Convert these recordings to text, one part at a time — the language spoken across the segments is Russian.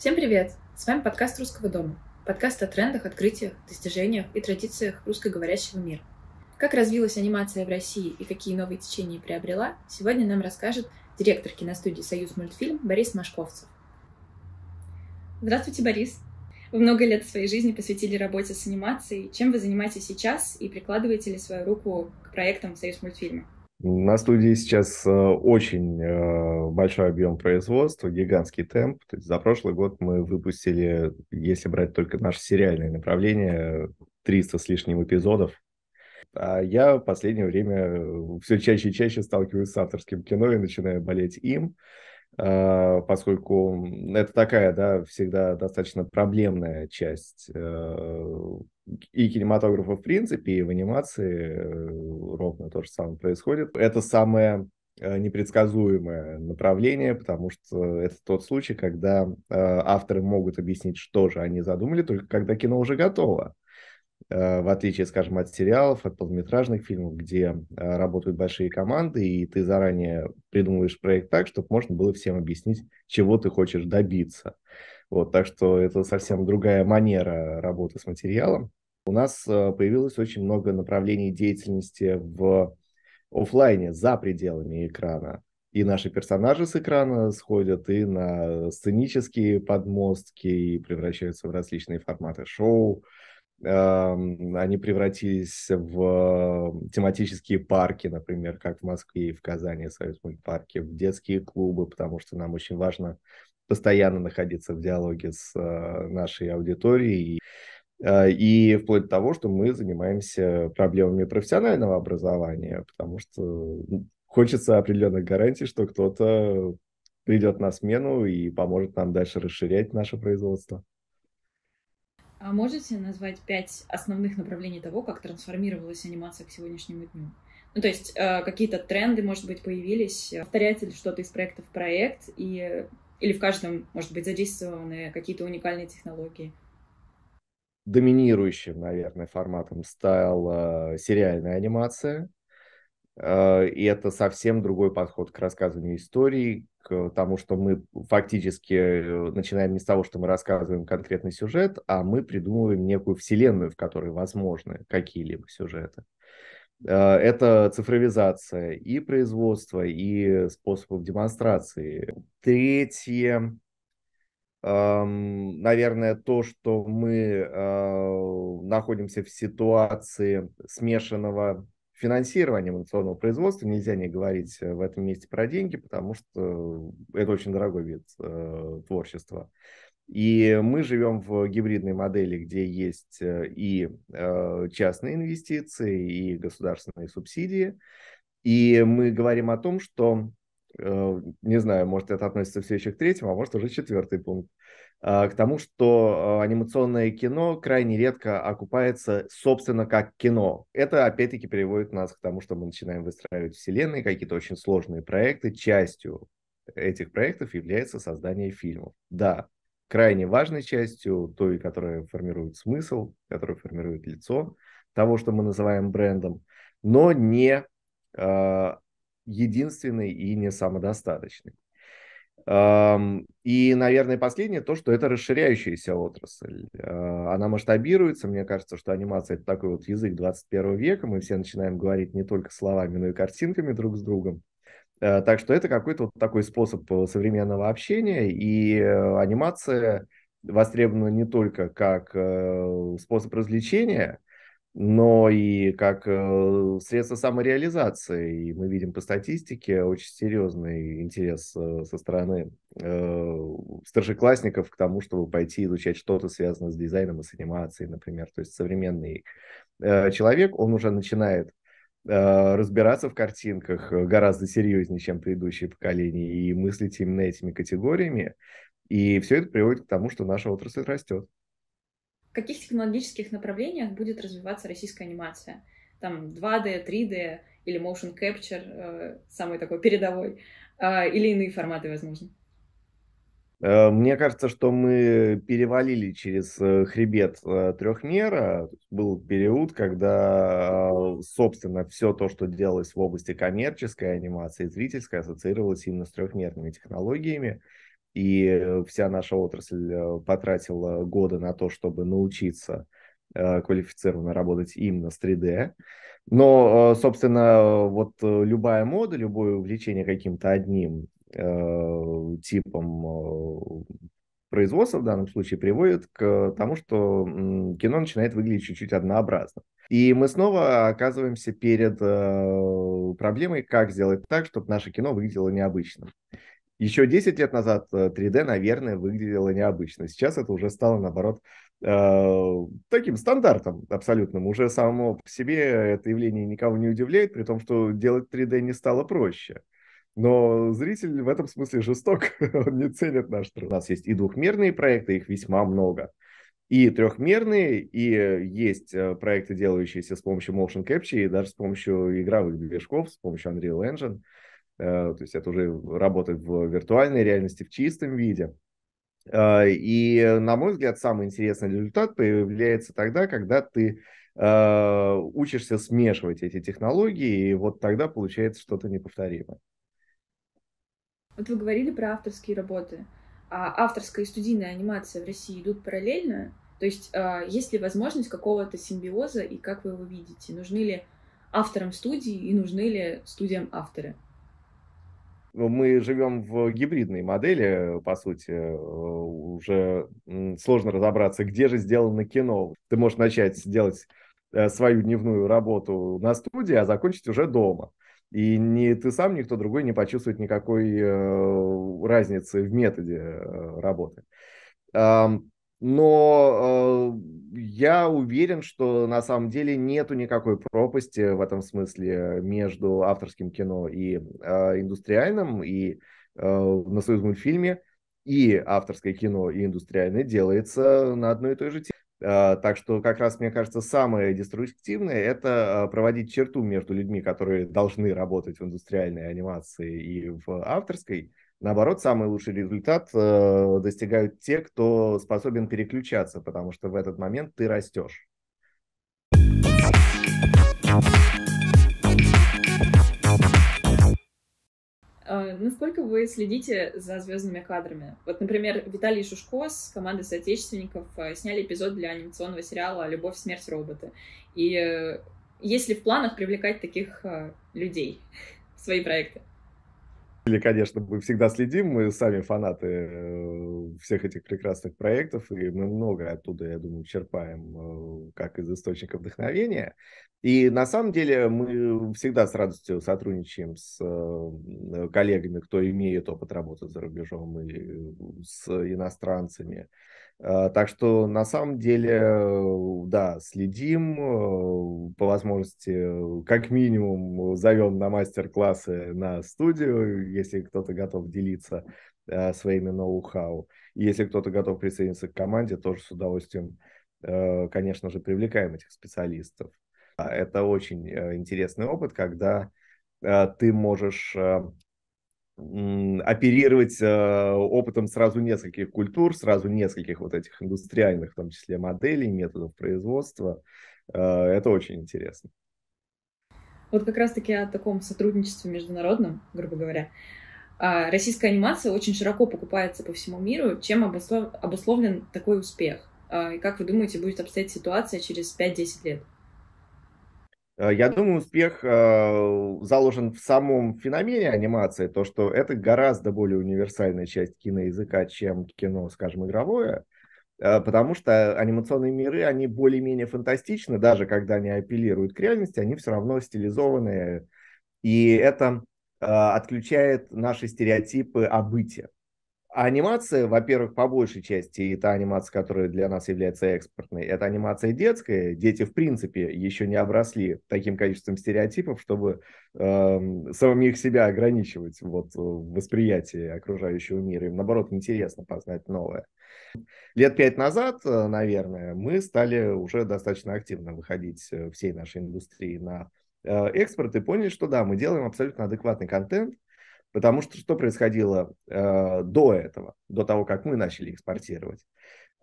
Всем привет! С вами подкаст Русского дома. Подкаст о трендах, открытиях, достижениях и традициях русскоговорящего мира. Как развилась анимация в России и какие новые течения приобрела, сегодня нам расскажет директор киностудии «Союз мультфильм» Борис Машковцев. Здравствуйте, Борис! Вы много лет своей жизни посвятили работе с анимацией. Чем вы занимаетесь сейчас и прикладываете ли свою руку к проектам «Союз мультфильма»? На студии сейчас э, очень э, большой объем производства, гигантский темп. То есть за прошлый год мы выпустили, если брать только наше сериальное направление, 300 с лишним эпизодов. А я в последнее время все чаще и чаще сталкиваюсь с авторским кино и начинаю болеть им, э, поскольку это такая, да, всегда достаточно проблемная часть и кинематографа в принципе, и в анимации э, ровно то же самое происходит. Это самое э, непредсказуемое направление, потому что это тот случай, когда э, авторы могут объяснить, что же они задумали, только когда кино уже готово. В отличие, скажем, от сериалов, от полнометражных фильмов, где работают большие команды, и ты заранее придумываешь проект так, чтобы можно было всем объяснить, чего ты хочешь добиться. Вот, так что это совсем другая манера работы с материалом у нас э, появилось очень много направлений деятельности в офлайне, за пределами экрана. И наши персонажи с экрана сходят и на сценические подмостки, и превращаются в различные форматы шоу. Эм, они превратились в э, тематические парки, например, как в Москве и в Казани, Союз мультпарки, в детские клубы, потому что нам очень важно постоянно находиться в диалоге с э, нашей аудиторией. Э, и вплоть до того, что мы занимаемся проблемами профессионального образования, потому что хочется определенных гарантий, что кто-то придет на смену и поможет нам дальше расширять наше производство. А можете назвать пять основных направлений того, как трансформировалась анимация к сегодняшнему дню? Ну, то есть э, какие-то тренды, может быть, появились, повторяется ли что-то из проекта в проект, и, или в каждом, может быть, задействованы какие-то уникальные технологии? доминирующим, наверное, форматом стала э, сериальная анимация. Э, и это совсем другой подход к рассказыванию истории, к тому, что мы фактически э, начинаем не с того, что мы рассказываем конкретный сюжет, а мы придумываем некую вселенную, в которой возможны какие-либо сюжеты. Это цифровизация и производства, и способов демонстрации. Третье наверное, то, что мы а, находимся в ситуации смешанного финансирования инновационного производства. Нельзя не говорить э, в этом месте про деньги, потому что это очень дорогой вид э, творчества. И мы живем в гибридной модели, где есть э, и частные инвестиции, и государственные субсидии. И мы говорим о том, что Э, не знаю, может, это относится все еще к третьему, а может, уже четвертый пункт, а, к тому, что э, анимационное кино крайне редко окупается, собственно, как кино. Это, опять-таки, приводит нас к тому, что мы начинаем выстраивать вселенные, какие-то очень сложные проекты. Частью этих проектов является создание фильмов. Да, крайне важной частью, той, которая формирует смысл, которая формирует лицо того, что мы называем брендом, но не э, единственный и не самодостаточный. И, наверное, последнее, то, что это расширяющаяся отрасль. А, она масштабируется. Мне кажется, что анимация – это такой вот язык 21 века. Мы все начинаем говорить не только словами, но и картинками друг с другом. А, так что это какой-то вот такой способ э, современного общения. И э, анимация востребована не только как э, способ развлечения – но и как э, средство самореализации. И мы видим по статистике очень серьезный интерес э, со стороны э, старшеклассников к тому, чтобы пойти изучать что-то связанное с дизайном и с анимацией, например. То есть современный человек, он уже начинает разбираться в картинках гораздо серьезнее, чем предыдущие поколения, и мыслить именно этими категориями. И все это приводит к тому, что наша отрасль растет каких технологических направлениях будет развиваться российская анимация? Там 2D, 3D или motion capture, э, самый такой передовой, э, или иные форматы, возможно? Э, мне кажется, что мы перевалили через хребет трехмера. Был период, когда, собственно, все то, что делалось в области коммерческой анимации, зрительской, ассоциировалось именно с трехмерными технологиями и вся наша отрасль э, потратила годы на то, чтобы научиться э, квалифицированно работать именно с 3D. Но, э, собственно, вот любая мода, любое увлечение каким-то одним э, типом э, производства в данном случае приводит к тому, что кино начинает выглядеть чуть-чуть однообразно. И мы снова оказываемся перед э, проблемой, как сделать так, чтобы наше кино выглядело необычным. Еще 10 лет назад 3D, э, наверное, выглядело необычно. Сейчас это уже стало, наоборот, э, таким стандартом абсолютным. Уже само по себе это явление никого не удивляет, при том, что делать 3D не стало проще. Но зритель в этом смысле жесток, он не ценит наш труд. У нас есть и двухмерные проекты, их весьма много, и трехмерные, и э, есть проекты, делающиеся с помощью motion capture, и даже с помощью игровых движков, с помощью Unreal Engine – Э, то есть это уже работа в виртуальной реальности в чистом виде. Э, и, на мой взгляд, самый интересный результат появляется тогда, когда ты э, учишься смешивать эти технологии, и вот тогда получается что-то неповторимое. Вот вы говорили про авторские работы. А авторская и студийная анимация в России идут параллельно? То есть есть ли возможность какого-то симбиоза, и как вы его видите? Нужны ли авторам студии и нужны ли студиям авторы? Ну, мы живем в гибридной модели, по сути, э, уже сложно разобраться, где же сделано кино. Ты можешь начать делать э, свою дневную работу на студии, а закончить уже дома. И ни ты сам, никто другой не почувствует никакой э, разницы в методе работы. Но э, я уверен, что на самом деле нету никакой пропасти в этом смысле между авторским кино и э, индустриальным, и э, на союз мультфильме и авторское кино, и индустриальное делается на одной и той же теме. Э, так что, как раз, мне кажется, самое деструктивное – это э, проводить черту между людьми, которые должны работать в индустриальной анимации и в авторской, Наоборот, самый лучший результат э, достигают те, кто способен переключаться, потому что в этот момент ты растешь. А, насколько вы следите за звездными кадрами? Вот, например, Виталий Шушко с командой соотечественников э, сняли эпизод для анимационного сериала «Любовь, смерть, роботы». И э, есть ли в планах привлекать таких э, людей в свои проекты? Или, конечно, мы всегда следим, мы сами фанаты э, всех этих прекрасных проектов, и мы много оттуда, я думаю, черпаем э, как из источника вдохновения. И на самом деле мы всегда с радостью сотрудничаем с э, коллегами, кто имеет опыт работы за рубежом и с иностранцами. Э, так что на самом деле, э, да, следим э, по возможности, как минимум зовем на мастер-классы на студию, если кто-то готов делиться своими ноу-хау. если кто-то готов присоединиться к команде, тоже с удовольствием, конечно же, привлекаем этих специалистов. А, это очень интересный опыт, когда ты можешь оперировать э, опытом сразу нескольких культур, сразу нескольких вот этих индустриальных, в том числе моделей, методов производства. Э, это очень интересно. Вот как раз-таки о таком сотрудничестве международном, грубо говоря. А, российская анимация очень широко покупается по всему миру. Чем обуслов... обусловлен такой успех? А, и как вы думаете, будет обстоять ситуация через 5-10 лет? Э, я думаю, успех э, заложен в самом феномене анимации, то, что это гораздо более универсальная часть киноязыка, чем кино, скажем, игровое, э, потому что анимационные миры, они более-менее фантастичны, даже когда они апеллируют к реальности, они все равно стилизованные, и это отключает наши стереотипы о быте. А анимация, во-первых, по большей части, и та анимация, которая для нас является экспортной, это анимация детская. Дети, в принципе, еще не обросли таким количеством стереотипов, чтобы э, самих себя ограничивать вот, э, в восприятии окружающего мира. Им, наоборот, интересно познать новое. Лет пять назад, э, наверное, мы стали уже достаточно активно выходить э, всей нашей индустрии на экспорт и поняли, что да, мы делаем абсолютно адекватный контент, Потому что что происходило э, до этого, до того, как мы начали экспортировать?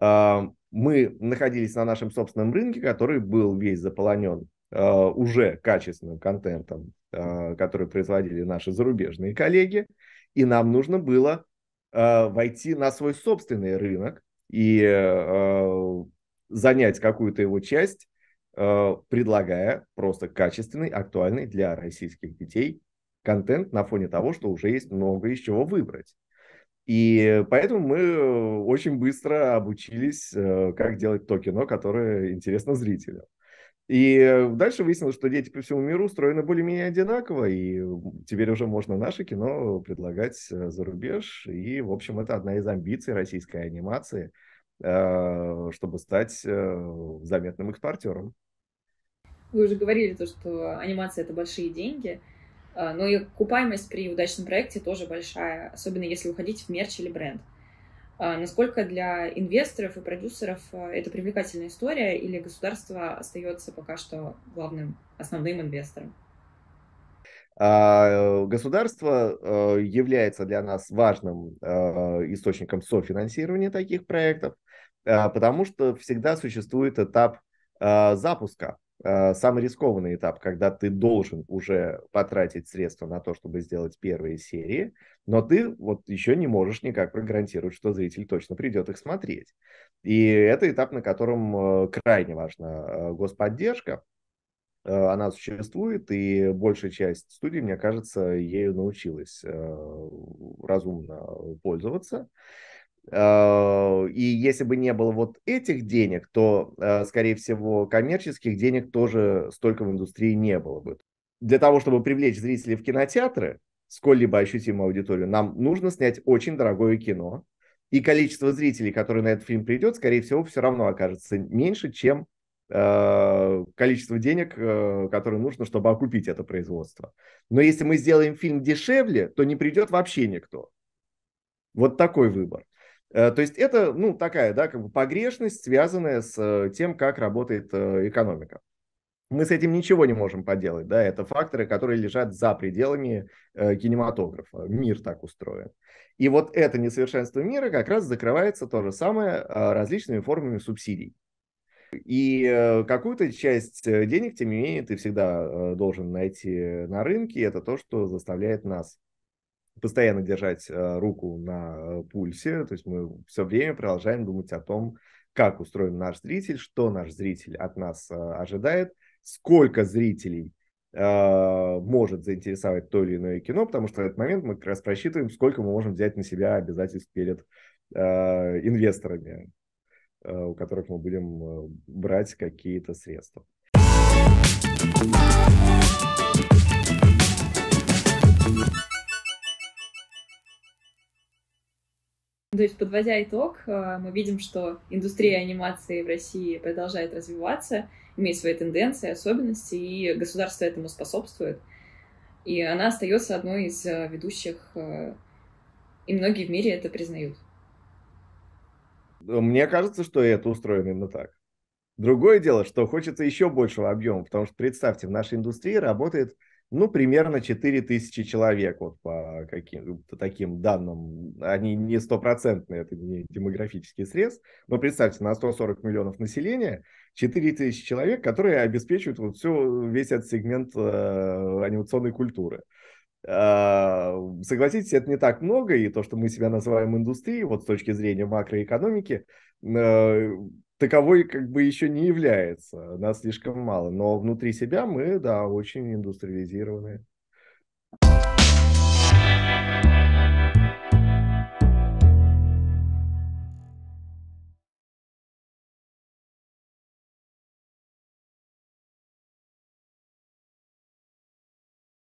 Э, мы находились на нашем собственном рынке, который был весь заполонен э, уже качественным контентом, э, который производили наши зарубежные коллеги, и нам нужно было э, войти на свой собственный рынок и э, занять какую-то его часть, э, предлагая просто качественный, актуальный для российских детей контент на фоне того, что уже есть много из чего выбрать. И поэтому мы очень быстро обучились, э, как делать то кино, которое интересно зрителю. И дальше выяснилось, что дети по всему миру устроены более-менее одинаково, и теперь уже можно наше кино предлагать э, за рубеж. И, в общем, это одна из амбиций российской анимации, э, чтобы стать заметным экспортером. Вы уже говорили то, что анимация – это большие деньги – ну и купаемость при удачном проекте тоже большая, особенно если уходить в мерч или бренд. А, насколько для инвесторов и продюсеров а, это привлекательная история или государство остается пока что главным, основным инвестором? Государство является для нас важным источником софинансирования таких проектов, потому что всегда существует этап запуска Э, самый рискованный этап, когда ты должен уже потратить средства на то, чтобы сделать первые серии, но ты вот еще не можешь никак прогарантировать, что зритель точно придет их смотреть. И это этап, на котором э, крайне важна э, господдержка. Она существует, и большая часть студий, мне кажется, ею научилась разумно пользоваться. Э, и если бы не было вот этих денег, то, э, скорее всего, коммерческих денег тоже столько в индустрии не было бы. Для того, чтобы привлечь зрителей в кинотеатры, сколь-либо ощутимую аудиторию, нам нужно снять очень дорогое кино. И количество зрителей, которые на этот фильм придет, скорее всего, все равно окажется меньше, чем э, количество денег, которое нужно, чтобы окупить это производство. Но если мы сделаем фильм дешевле, то не придет вообще никто. Вот такой выбор. Э, то есть это, ну, такая, да, как бы погрешность, связанная с э, тем, как работает э, экономика. Мы с этим ничего не можем поделать, да, это факторы, которые лежат за пределами кинематографа. Мир так устроен. И вот это несовершенство мира как раз закрывается то же самое различными формами субсидий. И какую-то часть денег, тем не менее, ты всегда должен найти на рынке. Это то, что заставляет нас постоянно держать а, руку на э, пульсе, то есть мы все время продолжаем думать о том, как устроен наш зритель, что наш зритель от нас а, ожидает, сколько зрителей а, может заинтересовать то или иное кино, потому что в этот момент мы как раз просчитываем, сколько мы можем взять на себя обязательств перед инвесторами, э, у которых мы будем э, брать какие-то средства. То есть, подводя итог, э, мы видим, что индустрия анимации в России продолжает развиваться, имеет свои тенденции, особенности, и государство этому способствует. И она остается одной из э, ведущих, э, и многие в мире это признают. Мне кажется, что это устроено именно так. Другое дело, что хочется еще большего объема, потому что, представьте, в нашей индустрии работает ну, примерно 4000 человек вот по каким-то таким данным. Они не стопроцентные, это не демографический срез, но представьте, на 140 миллионов населения 4000 человек, которые обеспечивают вот всю, весь этот сегмент э, анимационной культуры. А, согласитесь, это не так много, и то, что мы себя называем индустрией, вот с точки зрения макроэкономики, э, таковой как бы еще не является. Нас слишком мало. Но внутри себя мы, да, очень индустриализированы. thank you